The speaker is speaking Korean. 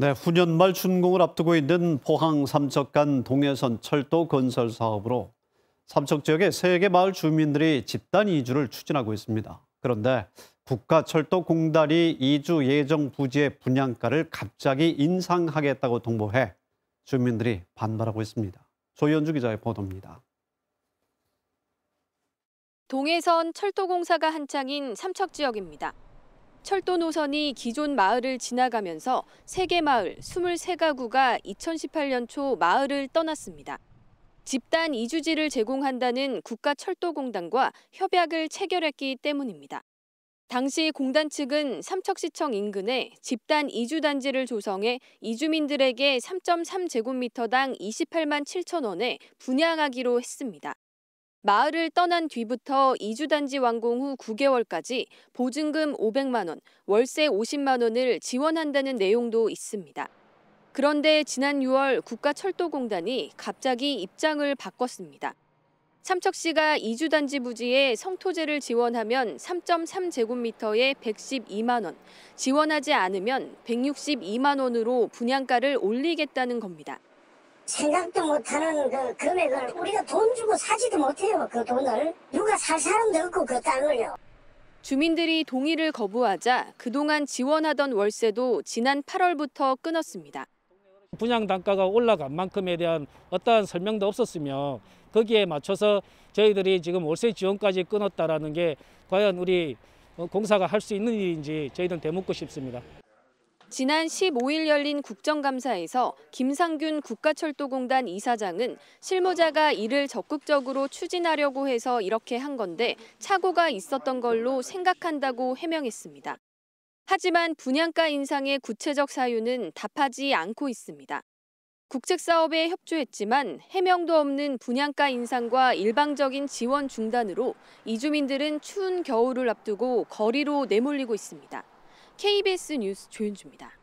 네, 후년 말 준공을 앞두고 있는 포항 삼척 간 동해선 철도 건설 사업으로 삼척 지역의 세 개 마을 주민들이 집단 이주를 추진하고 있습니다. 그런데 국가철도공단이 이주 예정 부지의 분양가를 갑자기 인상하겠다고 통보해 주민들이 반발하고 있습니다. 조현주 기자의 보도입니다. 동해선 철도공사가 한창인 삼척 지역입니다. 철도 노선이 기존 마을을 지나가면서 세개 마을 23가구가 2018년 초 마을을 떠났습니다. 집단 이주지를 제공한다는 국가철도공단과 협약을 체결했기 때문입니다. 당시 공단 측은 삼척시청 인근에 집단 이주단지를 조성해 이주민들에게 3.3제곱미터당 28만 7천 원에 분양하기로 했습니다. 마을을 떠난 뒤부터 이주단지 완공 후 9개월까지 보증금 500만 원, 월세 50만 원을 지원한다는 내용도 있습니다. 그런데 지난 6월 국가철도공단이 갑자기 입장을 바꿨습니다. 삼척시가 이주단지 부지에 성토재를 지원하면 3.3제곱미터에 112만 원, 지원하지 않으면 162만 원으로 분양가를 올리겠다는 겁니다. 생각도 못하는 그 금액을 우리가 돈 주고 사지도 못해요. 그 돈을. 누가 살 사람도 없고 그 땅을요. 주민들이 동의를 거부하자 그동안 지원하던 월세도 지난 8월부터 끊었습니다. 분양 단가가 올라간 만큼에 대한 어떠한 설명도 없었으며 거기에 맞춰서 저희들이 지금 월세 지원까지 끊었다라는 게 과연 우리 공사가 할 수 있는 일인지 저희는 되묻고 싶습니다. 지난 15일 열린 국정감사에서 김상균 국가철도공단 이사장은 실무자가 이를 적극적으로 추진하려고 해서 이렇게 한 건데 착오가 있었던 걸로 생각한다고 해명했습니다. 하지만 분양가 인상의 구체적 사유는 답하지 않고 있습니다. 국책사업에 협조했지만 해명도 없는 분양가 인상과 일방적인 지원 중단으로 이주민들은 추운 겨울을 앞두고 거리로 내몰리고 있습니다. KBS 뉴스 조윤주입니다.